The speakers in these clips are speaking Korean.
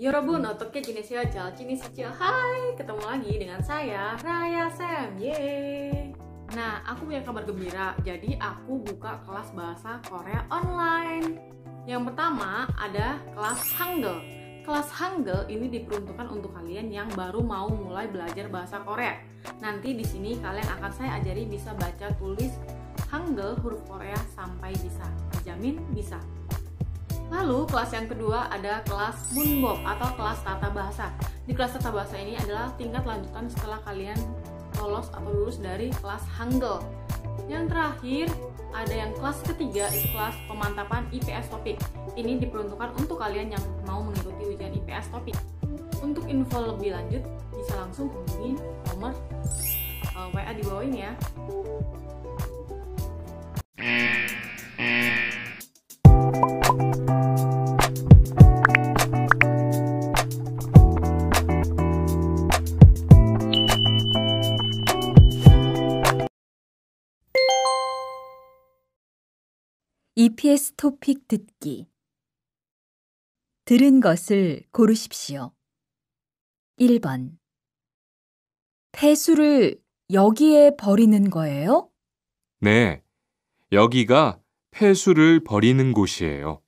Yorobun, ya otoknya jenis yocel, jenis kecil, Hai, ketemu lagi dengan saya, Raya Sam Yeay Nah, aku punya kabar gembira, jadi aku buka kelas bahasa Korea online Yang pertama ada kelas Hangul Kelas Hangul ini diperuntukkan untuk kalian yang baru mau mulai belajar bahasa Korea Nanti di sini kalian akan saya ajari bisa baca tulis Hangul huruf Korea sampai bisa Dijamin bisa Lalu kelas yang kedua ada kelas Moonbob atau kelas tata bahasa. Di kelas tata bahasa ini adalah tingkat lanjutan setelah kalian lolos atau lulus dari kelas Hangul. Yang terakhir ada yang kelas ketiga itu kelas pemantapan IPS topik. Ini diperuntukkan untuk kalian yang mau mengikuti ujian IPS topik. Untuk info lebih lanjut bisa langsung hubungi nomor eh, WA di bawah ini ya. EPS 토픽 듣기 들은 것을 고르십시오. 1번 폐수를 여기에 버리는 거예요? 네, 여기가 폐수를 버리는 곳이에요.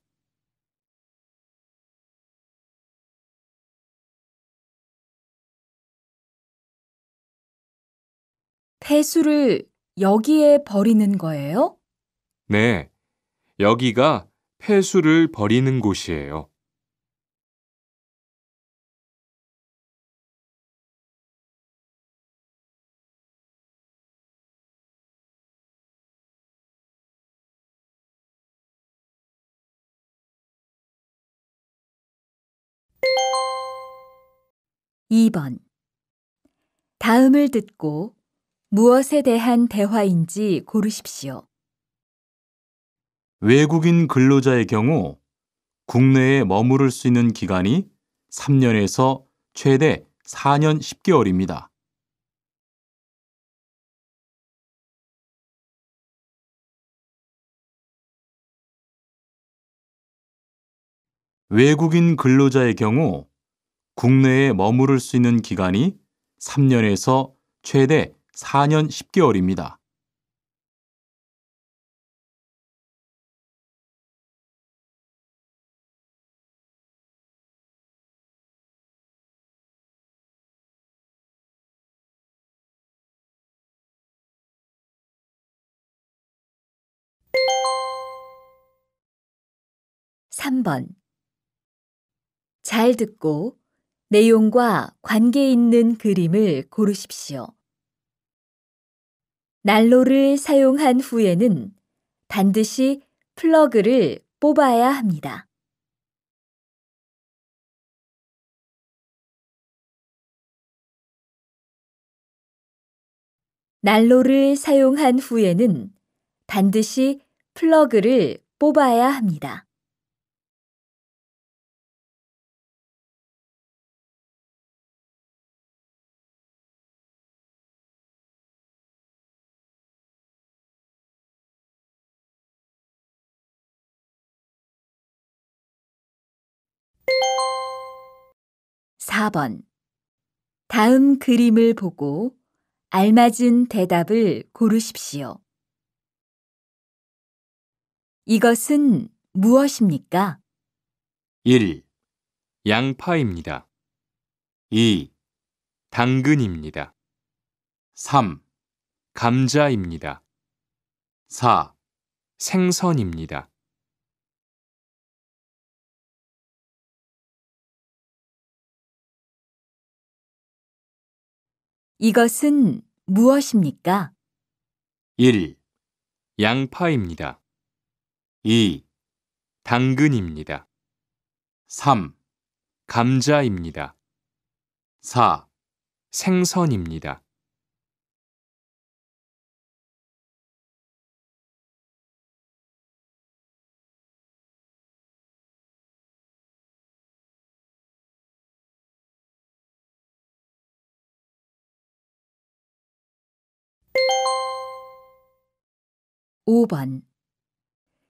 '폐수를 여기에 버리는 거예요? 네, 여기가 폐수를 버리는 곳이에요. (2번) 다음을 듣고 무엇에 대한 대화인지 고르십시오. 외국인 근로자의 경우 국내에 머무를 수 있는 기간이 3년에서 최대 4년 10개월입니다. 외국인 근로자의 경우 국내에 머무를 수 있는 기간이 3년에서 최대 4년 10개월입니다. 3번. 잘 듣고 내용과 관계 있는 그림을 고르십시오. 난로를 사용한 후에는 반드시 플러그를 뽑아야 합니다. '난로를 사용한 후에는 반드시 플러그를 뽑아야 합니다. 4번. 다음 그림을 보고 알맞은 대답을 고르십시오. 이것은 무엇입니까? 1. 양파입니다. 2. 당근입니다. 3. 감자입니다. 4. 생선입니다. 이것은 무엇입니까? 1. 양파입니다. 2. 당근입니다. 3. 감자입니다. 4. 생선입니다. 5번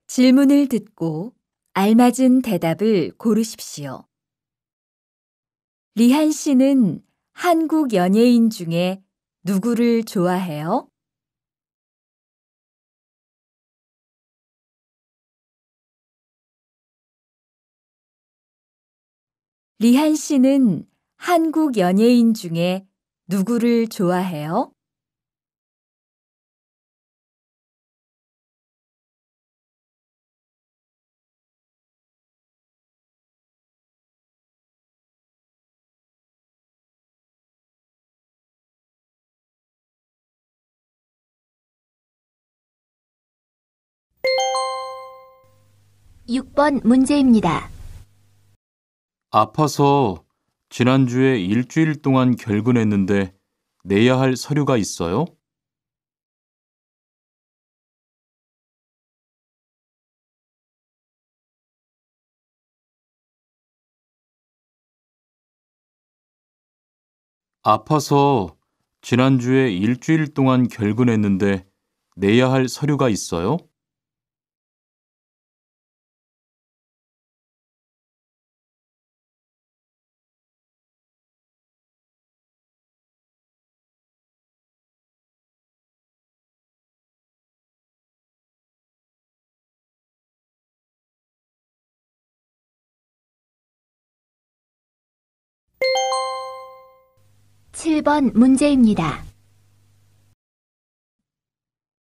질문을 듣고 알맞은 대답을 고르십시오. 리한 씨는 한국 연예인 중에 누구를 좋아해요? 리한 씨는 한국 연예인 중에 누구를 좋아해요? 6번 문제입니다. 아파서 지난주에 일주일 동안 결근했는데 내야 할 서류가 있어요? 아파서 지난주에 일주일 동안 결근했는데 내야 할 서류가 있어요? 7번 문제입니다.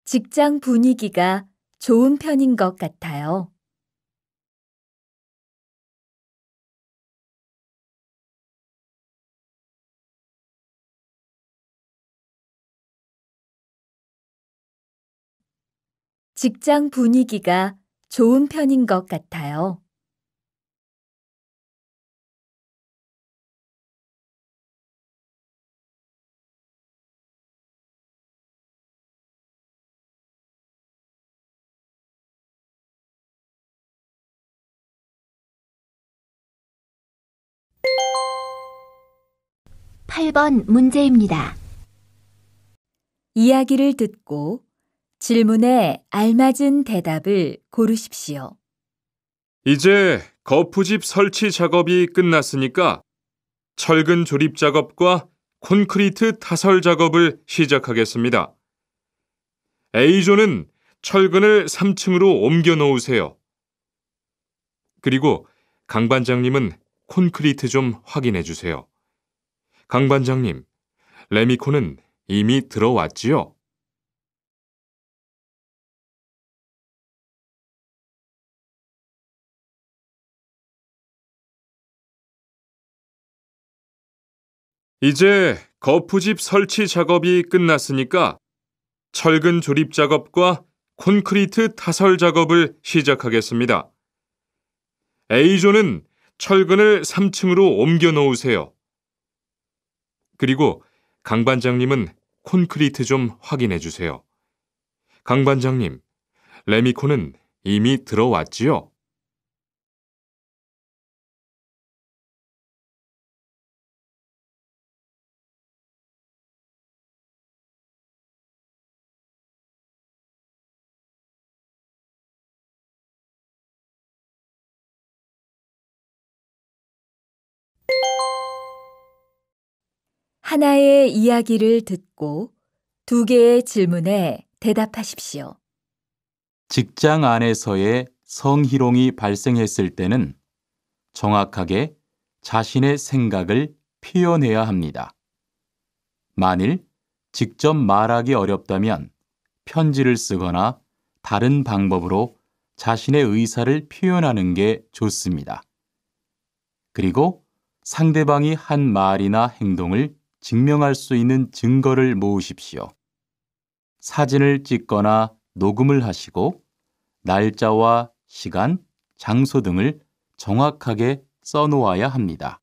직장 분위기가 좋은 편인 것 같아요. 직장 분위기가 좋은 편인 것 같아요. 8번 문제입니다. 이야기를 듣고 질문에 알맞은 대답을 고르십시오. 이제 거푸집 설치 작업이 끝났으니까 철근 조립 작업과 콘크리트 타설 작업을 시작하겠습니다. A조는 철근을 3층으로 옮겨 놓으세요. 그리고 강반장님은 콘크리트 좀 확인해 주세요. 강 반장님, 레미코는 이미 들어왔지요? 이제 거푸집 설치 작업이 끝났으니까 철근 조립 작업과 콘크리트 타설 작업을 시작하겠습니다. A조는 철근을 3층으로 옮겨 놓으세요. 그리고 강 반장님은 콘크리트 좀 확인해 주세요. 강 반장님, 레미콘은 이미 들어왔지요? 하나의 이야기를 듣고 두 개의 질문에 대답하십시오. 직장 안에서의 성희롱이 발생했을 때는 정확하게 자신의 생각을 표현해야 합니다. 만일 직접 말하기 어렵다면 편지를 쓰거나 다른 방법으로 자신의 의사를 표현하는 게 좋습니다. 그리고 상대방이 한 말이나 행동을 증명할 수 있는 증거를 모으십시오. 사진을 찍거나 녹음을 하시고 날짜와 시간, 장소 등을 정확하게 써놓아야 합니다.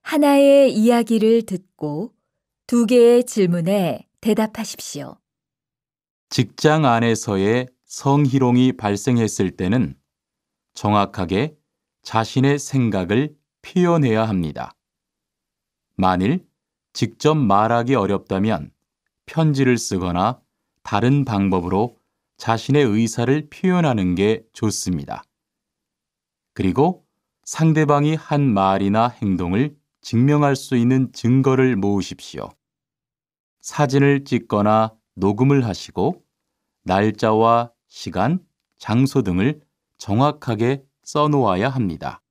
하나의 이야기를 듣고 두 개의 질문에 대답하십시오. 직장 안에서의 성희롱이 발생했을 때는 정확하게 자신의 생각을 표현해야 합니다. 만일 직접 말하기 어렵다면 편지를 쓰거나 다른 방법으로 자신의 의사를 표현하는 게 좋습니다. 그리고 상대방이 한 말이나 행동을 증명할 수 있는 증거를 모으십시오. 사진을 찍거나 녹음을 하시고 날짜와 시간, 장소 등을 정확하게 써놓아야 합니다.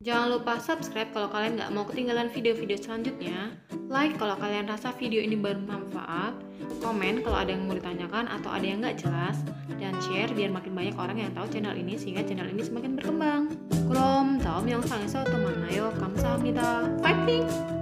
Jangan lupa subscribe kalau kalian nggak mau ketinggalan video-video selanjutnya, like kalau kalian rasa video ini bermanfaat, komen kalau ada yang mau ditanyakan atau ada yang nggak jelas, dan share biar makin banyak orang yang tahu channel ini sehingga channel ini semakin berkembang. Krom, daum yang sangeso teman ayo kita. Fighting!